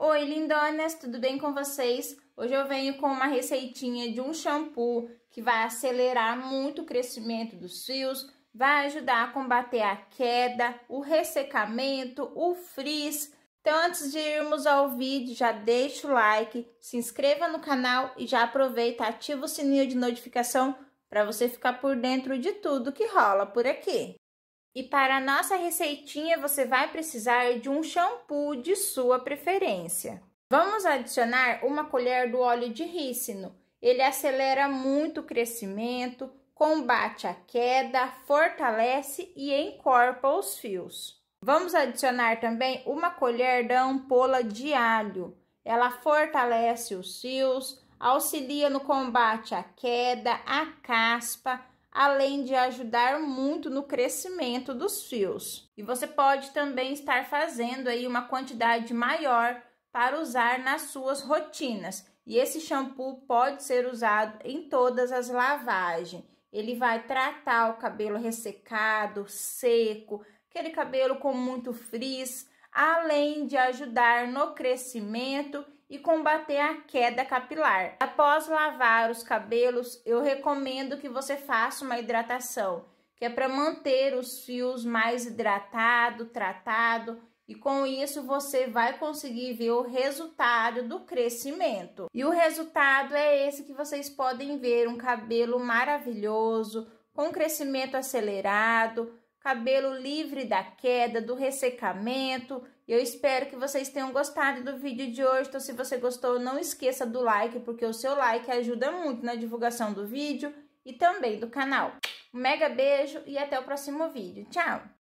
Oi, lindonas, tudo bem com vocês? Hoje eu venho com uma receitinha de um shampoo que vai acelerar muito o crescimento dos fios, vai ajudar a combater a queda, o ressecamento, o frizz. Então, antes de irmos ao vídeo, já deixa o like, se inscreva no canal e já aproveita, ativa o sininho de notificação para você ficar por dentro de tudo que rola por aqui. E para a nossa receitinha, você vai precisar de um shampoo de sua preferência. Vamos adicionar uma colher do óleo de rícino. Ele acelera muito o crescimento, combate a queda, fortalece e encorpa os fios. Vamos adicionar também uma colher da ampola de alho. Ela fortalece os fios, auxilia no combate à queda, à caspa, além de ajudar muito no crescimento dos fios. E você pode também estar fazendo aí uma quantidade maior para usar nas suas rotinas. E esse shampoo pode ser usado em todas as lavagens. Ele vai tratar o cabelo ressecado, seco, aquele cabelo com muito frizz, além de ajudar no crescimento e combater a queda capilar. Após lavar os cabelos, eu recomendo que você faça uma hidratação, que é para manter os fios mais hidratado, tratado e com isso você vai conseguir ver o resultado do crescimento. E o resultado é esse que vocês podem ver, um cabelo maravilhoso, com crescimento acelerado, cabelo livre da queda, do ressecamento. Eu espero que vocês tenham gostado do vídeo de hoje. Então, se você gostou, não esqueça do like, porque o seu like ajuda muito na divulgação do vídeo e também do canal. Um mega beijo e até o próximo vídeo. Tchau!